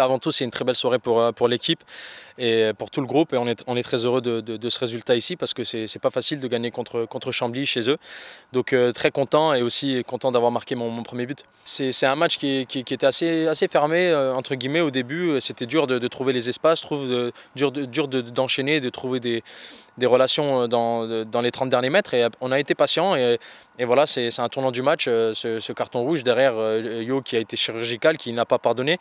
Avant tout, c'est une très belle soirée pour, euh, pour l'équipe et pour tout le groupe. Et on est, on est très heureux de, ce résultat ici parce que ce n'est pas facile de gagner contre, contre Chambly chez eux. Donc euh, très content et aussi content d'avoir marqué mon, premier but. C'est un match qui, était assez, assez fermé, euh, entre guillemets, au début. C'était dur de, trouver les espaces, trouve, de, dur d'enchaîner, de, trouver des, relations dans, les 30 derniers mètres. Et on a été patient et, voilà, c'est un tournant du match. Ce, carton rouge derrière Yo qui a été chirurgical, qui n'a pas pardonné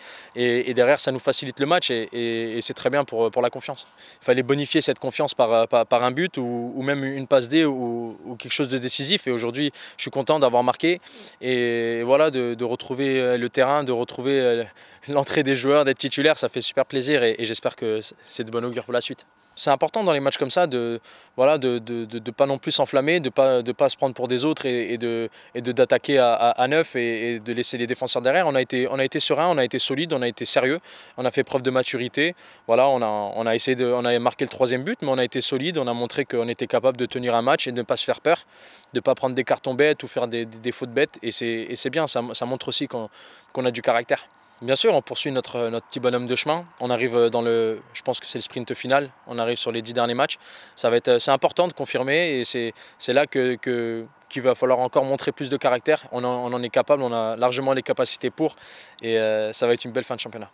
ça nous facilite le match et, c'est très bien pour, euh, pour la confiance. Il fallait bonifier cette confiance par, euh, par, un but ou, même une passe D ou, quelque chose de décisif. Et aujourd'hui, je suis content d'avoir marqué et voilà, de, retrouver euh, le terrain, de retrouver l'entrée des joueurs, d'être titulaire, ça fait super plaisir et, j'espère que c'est de bon augure pour la suite. C'est important dans les matchs comme ça de voilà de, de, de, pas non plus s'enflammer, de pas de pas se prendre pour des autres et, et de d'attaquer à, neuf et, de laisser les défenseurs derrière. On a été on a été serein, on a été solide, on a été sérieux, on a fait preuve de maturité. Voilà, on a on a essayé de on a marqué le troisième but, mais on a été solide, on a montré qu'on était capable de tenir un match et de ne pas se faire peur, de pas prendre des cartons bêtes ou faire des, des, fautes bêtes et c'est bien, ça, montre aussi qu'on a du caractère. Bien sûr, on poursuit notre, notre petit bonhomme de chemin. On arrive euh, dans le, je pense que c'est le sprint final. On arrive sur les dix derniers matchs. Ça va être, euh, c'est important de confirmer et c'est, là que, qu'il va falloir encore montrer plus de caractère. On en, est capable, on a largement les capacités pour et euh, ça va être une belle fin de championnat.